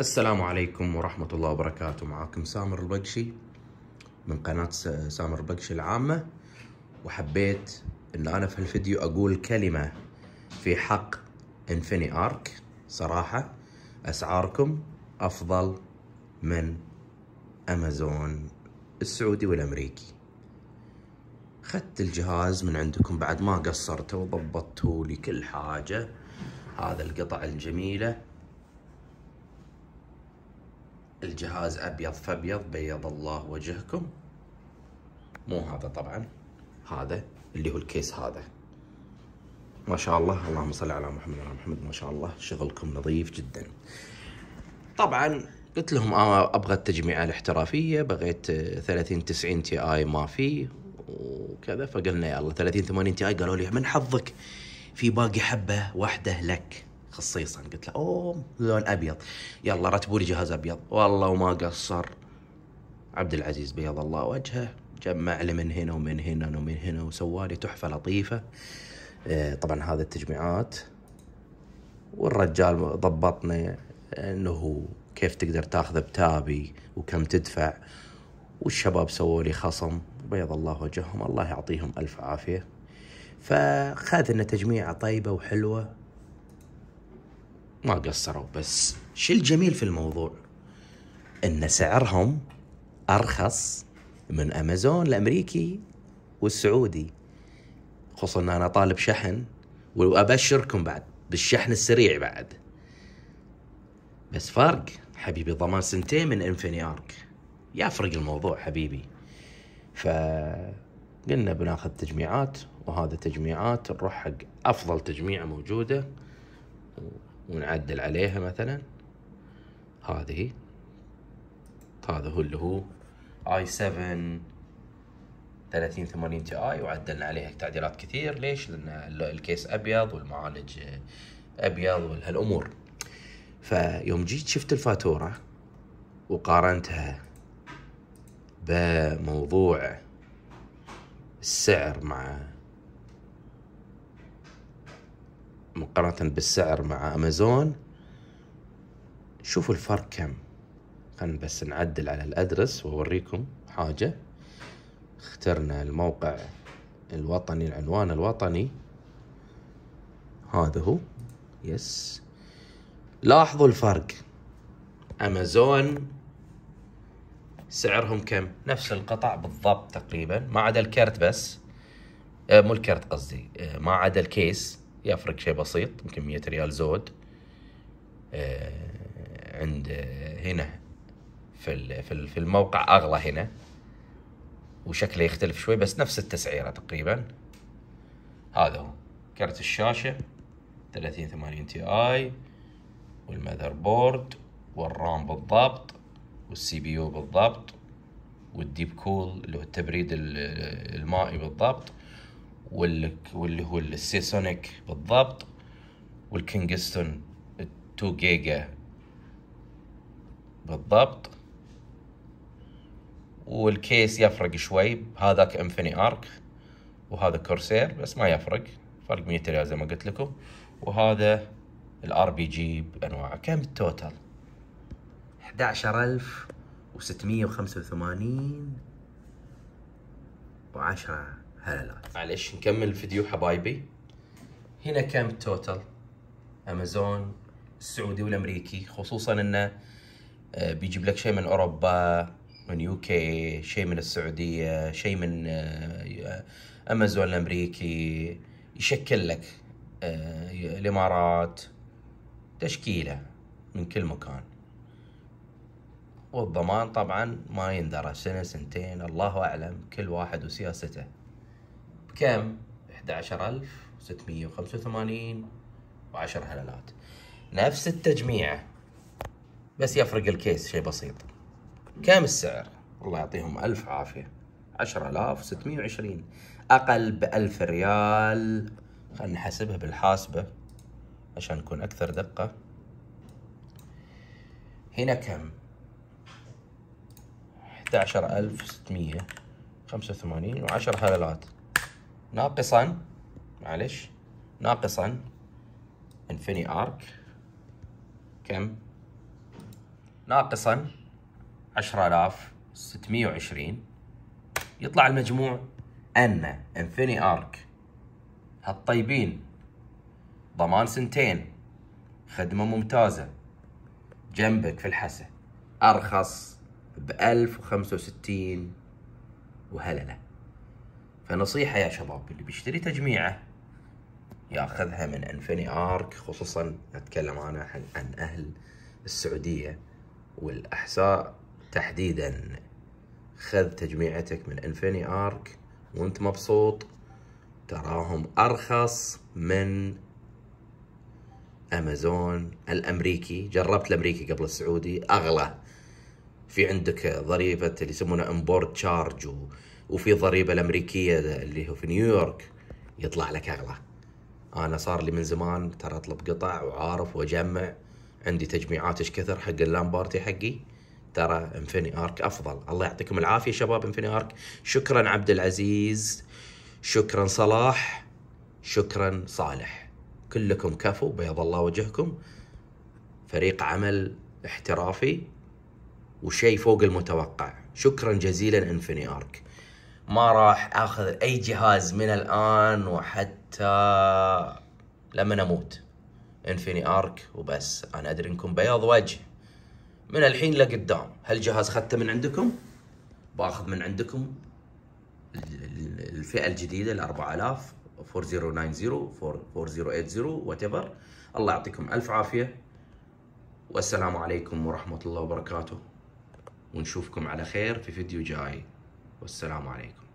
السلام عليكم ورحمة الله وبركاته معكم سامر البقشي من قناة سامر البقشي العامة وحبيت ان انا في الفيديو اقول كلمة في حق انفيني ارك صراحة اسعاركم افضل من امازون السعودي والامريكي خدت الجهاز من عندكم بعد ما قصرته وضبطته لي كل حاجة هذا القطع الجميلة الجهاز ابيض فابيض بيض الله وجهكم مو هذا طبعا هذا اللي هو الكيس هذا ما شاء الله اللهم صل على محمد وعلى محمد ما شاء الله شغلكم نظيف جدا طبعا قلت لهم انا آه، ابغى التجميعه الاحترافيه بغيت 30 90 تي اي ما في وكذا فقلنا يلا 30 80 تي اي قالوا لي من حظك في باقي حبه واحده لك خصيصا قلت له اوه لون ابيض يلا رتبوا لي جهاز ابيض والله وما قصر عبد العزيز بيض الله وجهه جمع لي من هنا ومن هنا ومن هنا وسوى لي تحفه لطيفه آه، طبعا هذه التجميعات والرجال ضبطني انه كيف تقدر تاخذ بتابي وكم تدفع والشباب سووا لي خصم بيض الله وجههم الله يعطيهم الف عافيه فخذنا تجميعه طيبه وحلوه ما قصروا بس شو الجميل في الموضوع ان سعرهم ارخص من امازون الامريكي والسعودي خصوصا ان انا طالب شحن وابشركم بعد بالشحن السريع بعد بس فرق حبيبي ضمان سنتين من انفيني ارك يفرق الموضوع حبيبي فقلنا بناخذ تجميعات وهذا تجميعات نروح حق افضل تجميعه موجوده ونعدل عليها مثلا هذه هذا هو اللي هو اي 7 30 80 تي اي وعدلنا عليها تعديلات كثير ليش؟ لان الكيس ابيض والمعالج ابيض وهالامور فيوم جيت شفت الفاتوره وقارنتها بموضوع السعر مع مقارنة بالسعر مع امازون شوفوا الفرق كم خلنا بس نعدل على الادرس واوريكم حاجة اخترنا الموقع الوطني العنوان الوطني هذا هو يس لاحظوا الفرق امازون سعرهم كم نفس القطع بالضبط تقريبا ما عدا الكرت بس آه، مو الكرت قصدي آه، ما عدا الكيس يفرق شيء بسيط يمكن 100 ريال زود آه، عند آه، هنا في في الموقع اغلى هنا وشكله يختلف شوي بس نفس التسعيره تقريبا هذا هو كرت الشاشه 30 80 تي اي والماذر بورد والرام بالضبط والسي بي يو بالضبط والديب كول اللي هو التبريد المائي بالضبط واللي هو السيسونيك بالضبط والكينجستون 2 جيجا بالضبط والكيس يفرق شوي هذاك انفيني ارك وهذا كورسير بس ما يفرق فرق 100 ريال زي ما قلت لكم وهذا الار بي جي بانواعه كم التوتال 11685 و10 هللات معلش نكمل الفيديو حبايبي هنا كم التوتال امازون السعودي والامريكي خصوصا انه آه، بيجيب لك شيء من اوروبا من يو كي شيء من السعوديه شيء من آه، امازون الامريكي يشكل لك آه، الامارات تشكيله من كل مكان والضمان طبعا ما يندرى سنه سنتين الله اعلم كل واحد وسياسته كم؟ 11685 و10 هللات نفس التجميعة بس يفرق الكيس شيء بسيط كم السعر؟ الله يعطيهم ألف عافية 10620 أقل 1000 ريال خلينا نحسبها بالحاسبة عشان نكون أكثر دقة هنا كم؟ 11685 و10 هللات ناقصا معلش ناقصا انفيني ارك كم ناقصا 10620 يطلع المجموع ان انفيني ارك هالطيبين ضمان سنتين خدمة ممتازة جنبك في الحسا أرخص بألف وخمسة وستين وهلله فنصيحة يا شباب اللي بيشتري تجميعة ياخذها من انفني ارك خصوصا اتكلم انا عن اهل السعودية والاحساء تحديدا خذ تجميعتك من انفني ارك وانت مبسوط تراهم ارخص من امازون الامريكي جربت الامريكي قبل السعودي اغلى في عندك ضريبه اللي يسمونها امبورد تشارج وفي ضريبه الامريكيه اللي هو في نيويورك يطلع لك اغلى انا صار لي من زمان ترى اطلب قطع وعارف واجمع عندي تجميعات ايش كثر حق اللامبارتي حقي ترى انفيني ارك افضل الله يعطيكم العافيه شباب انفيني ارك شكرا عبد العزيز شكرا صلاح شكرا صالح كلكم كفو بيض الله وجهكم فريق عمل احترافي وشيء فوق المتوقع شكرا جزيلا انفيني ارك ما راح اخذ اي جهاز من الان وحتى لما اموت انفيني ارك وبس انا ادري انكم بياض وجه من الحين لقدام هالجهاز خدته من عندكم باخذ من عندكم الفئه الجديده ال 4000 4090 4080 وات الله يعطيكم الف عافيه والسلام عليكم ورحمه الله وبركاته ونشوفكم على خير في فيديو جاي والسلام عليكم